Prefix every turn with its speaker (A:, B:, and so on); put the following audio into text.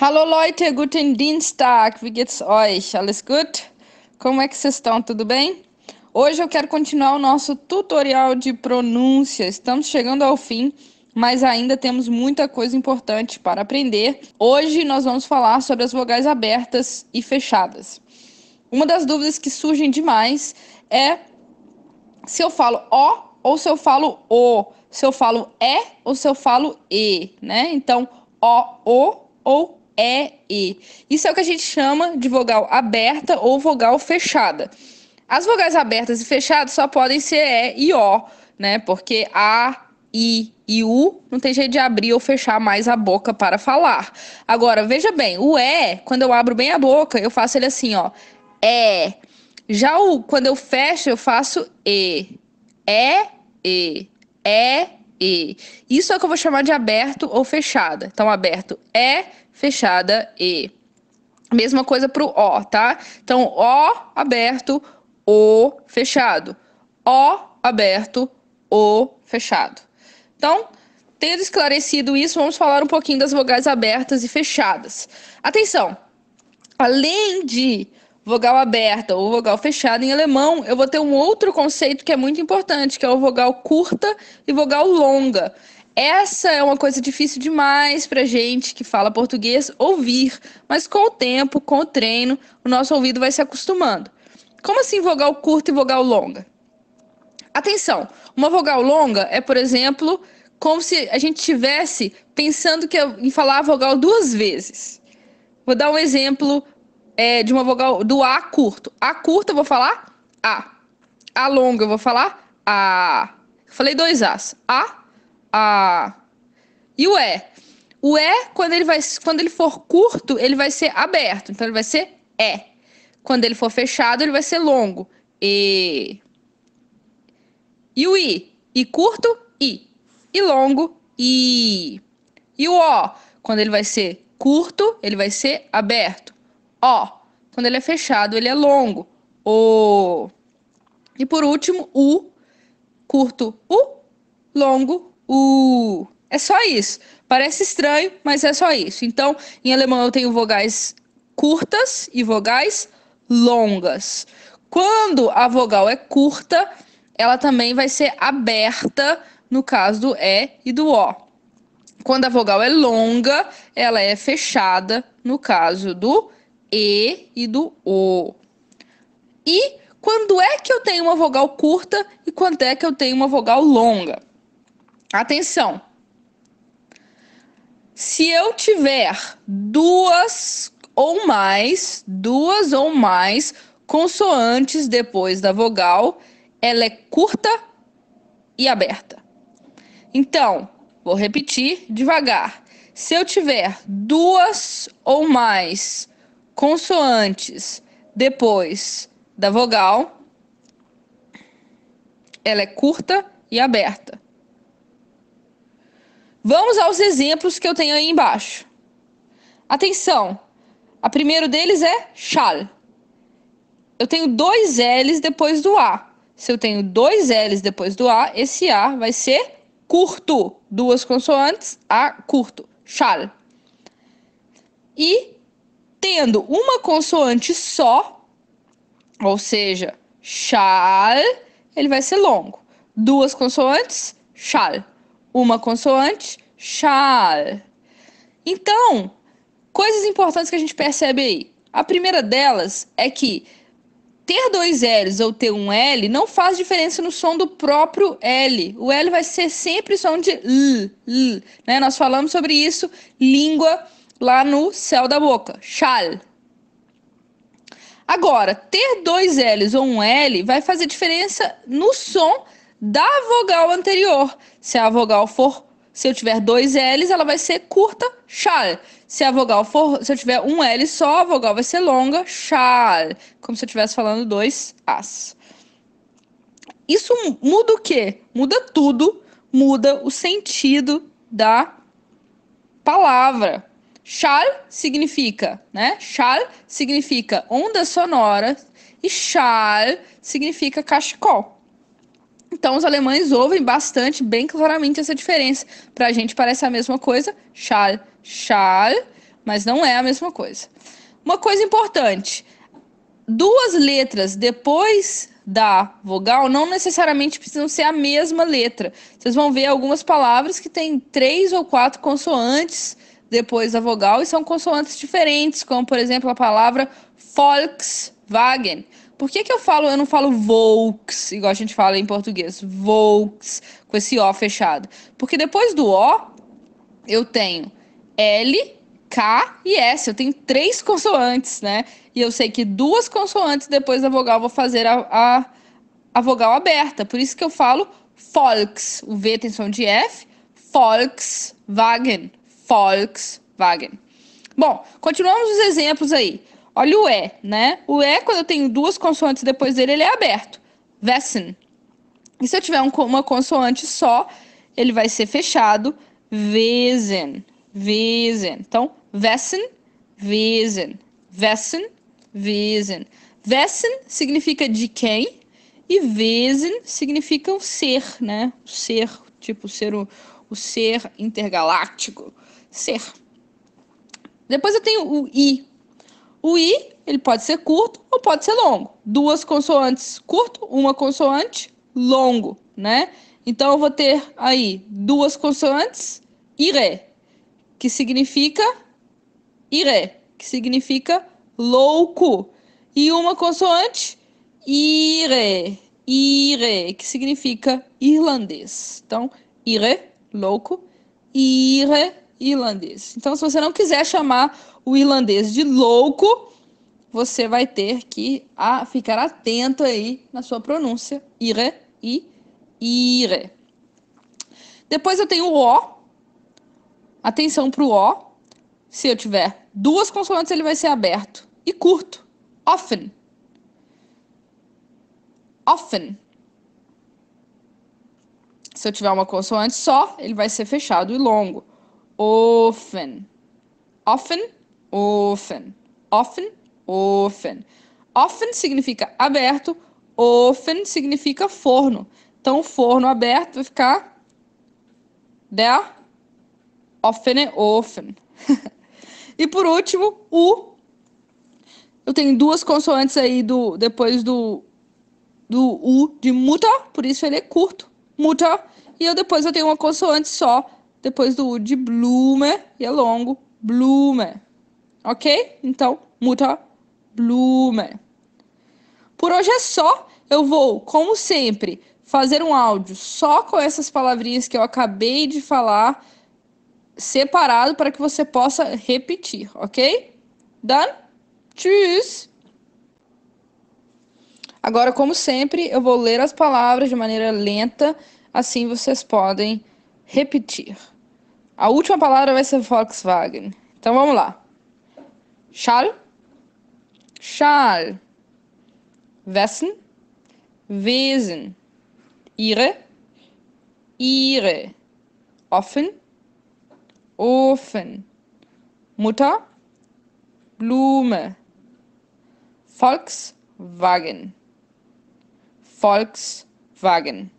A: Hallo Leute, guten Dienstag. Wie geht's euch? Alles gut? Como é que vocês estão? Tudo bem? Hoje eu quero continuar o nosso tutorial de pronúncia. Estamos chegando ao fim, mas ainda temos muita coisa importante para aprender. Hoje nós vamos falar sobre as vogais abertas e fechadas. Uma das dúvidas que surgem demais é se eu falo o ou se eu falo o, se eu falo é ou se eu falo e, né? Então, o, o ou é e. Isso é o que a gente chama de vogal aberta ou vogal fechada. As vogais abertas e fechadas só podem ser é e o, né? Porque a, i e u não tem jeito de abrir ou fechar mais a boca para falar. Agora, veja bem, o é, quando eu abro bem a boca, eu faço ele assim, ó. É. Já o quando eu fecho, eu faço e. É, e. É, e. Isso é o que eu vou chamar de aberto ou fechada. Então, aberto é, fechada e. Mesma coisa para o O, tá? Então, O aberto, O fechado. O aberto, O fechado. Então, tendo esclarecido isso, vamos falar um pouquinho das vogais abertas e fechadas. Atenção! Além de vogal aberta ou vogal fechada em alemão, eu vou ter um outro conceito que é muito importante, que é o vogal curta e vogal longa. Essa é uma coisa difícil demais para gente que fala português ouvir, mas com o tempo, com o treino, o nosso ouvido vai se acostumando. Como assim vogal curta e vogal longa? Atenção, uma vogal longa é, por exemplo, como se a gente tivesse pensando que é, em falar a vogal duas vezes. Vou dar um exemplo é, de uma vogal do A curto. A curta eu vou falar A. A longa eu vou falar A. Falei dois As. A a. E o é. O é, quando ele, vai, quando ele for curto, ele vai ser aberto. Então, ele vai ser é. Quando ele for fechado, ele vai ser longo. E. E o i. E curto, i. E longo, i. E o ó. Quando ele vai ser curto, ele vai ser aberto. Ó. Quando ele é fechado, ele é longo. O. E por último, u. Curto, u. Longo, o. É só isso. Parece estranho, mas é só isso. Então, em alemão eu tenho vogais curtas e vogais longas. Quando a vogal é curta, ela também vai ser aberta no caso do é E e do O. Quando a vogal é longa, ela é fechada no caso do E e do O. E quando é que eu tenho uma vogal curta e quando é que eu tenho uma vogal longa? Atenção! Se eu tiver duas ou mais, duas ou mais consoantes depois da vogal, ela é curta e aberta. Então, vou repetir devagar. Se eu tiver duas ou mais consoantes depois da vogal, ela é curta e aberta. Vamos aos exemplos que eu tenho aí embaixo. Atenção! O primeiro deles é shall. Eu tenho dois L's depois do A. Se eu tenho dois L's depois do A, esse A vai ser curto. Duas consoantes, A curto. Shall. E tendo uma consoante só, ou seja, shall, ele vai ser longo. Duas consoantes, shall uma consoante, char. Então, coisas importantes que a gente percebe aí. A primeira delas é que ter dois L's ou ter um L não faz diferença no som do próprio L. O L vai ser sempre som de L, L né? Nós falamos sobre isso, língua, lá no céu da boca, chal. Agora, ter dois L's ou um L vai fazer diferença no som da vogal anterior. Se a vogal for, se eu tiver dois L's, ela vai ser curta, char. Se a vogal for, se eu tiver um L só, a vogal vai ser longa, char. Como se eu estivesse falando dois As. Isso muda o quê? Muda tudo, muda o sentido da palavra. Char significa, né? Char significa onda sonora e char significa cachecol. Então, os alemães ouvem bastante, bem claramente, essa diferença. Para a gente parece a mesma coisa, char, char, mas não é a mesma coisa. Uma coisa importante: duas letras depois da vogal não necessariamente precisam ser a mesma letra. Vocês vão ver algumas palavras que têm três ou quatro consoantes depois da vogal e são consoantes diferentes, como, por exemplo, a palavra Volkswagen. Por que, que eu falo, eu não falo Volks, igual a gente fala em português, Volks, com esse O fechado? Porque depois do O, eu tenho L, K e S. Eu tenho três consoantes, né? E eu sei que duas consoantes depois da vogal vou fazer a, a, a vogal aberta. Por isso que eu falo Volks. O V tem som de F. Volkswagen. Volkswagen. Bom, continuamos os exemplos aí. Olha o E, né? O E, quando eu tenho duas consoantes depois dele, ele é aberto. Vessen. E se eu tiver um, uma consoante só, ele vai ser fechado. Wesen. Wesen. Então, Vessen, Wesen. Vessen, Wesen. Vessen significa de quem e Wesen significa o ser, né? O ser, tipo ser, o, o ser intergaláctico, ser. Depois eu tenho o I, o i, ele pode ser curto ou pode ser longo. Duas consoantes curto, uma consoante longo, né? Então eu vou ter aí duas consoantes iré, que significa iré, que significa louco, e uma consoante ire, ire, que significa irlandês. Então, ire, louco, ire, irlandês. Então, se você não quiser chamar o irlandês de louco, você vai ter que a, ficar atento aí na sua pronúncia. Ire e ire. Depois eu tenho o O. Atenção para o O. Se eu tiver duas consoantes, ele vai ser aberto e curto. Often. Often. Se eu tiver uma consoante só, ele vai ser fechado e longo. Often. Often offen. Offen, offen. Offen significa aberto, offen significa forno. Então, forno aberto vai ficar der offene Ofen. e por último, o. Eu tenho duas consoantes aí do depois do do u de muta, por isso ele é curto, muta. E eu depois eu tenho uma consoante só depois do u de blume e é longo, blume. Ok? Então, muita Blume. Por hoje é só. Eu vou, como sempre, fazer um áudio só com essas palavrinhas que eu acabei de falar, separado para que você possa repetir, ok? Done? Tschüss! Agora, como sempre, eu vou ler as palavras de maneira lenta, assim vocês podem repetir. A última palavra vai ser Volkswagen. Então vamos lá. Schall, Schal. Wessen, Wesen. Ihre, ihre. Offen, Ofen. Mutter, Blume. Volkswagen. Volkswagen.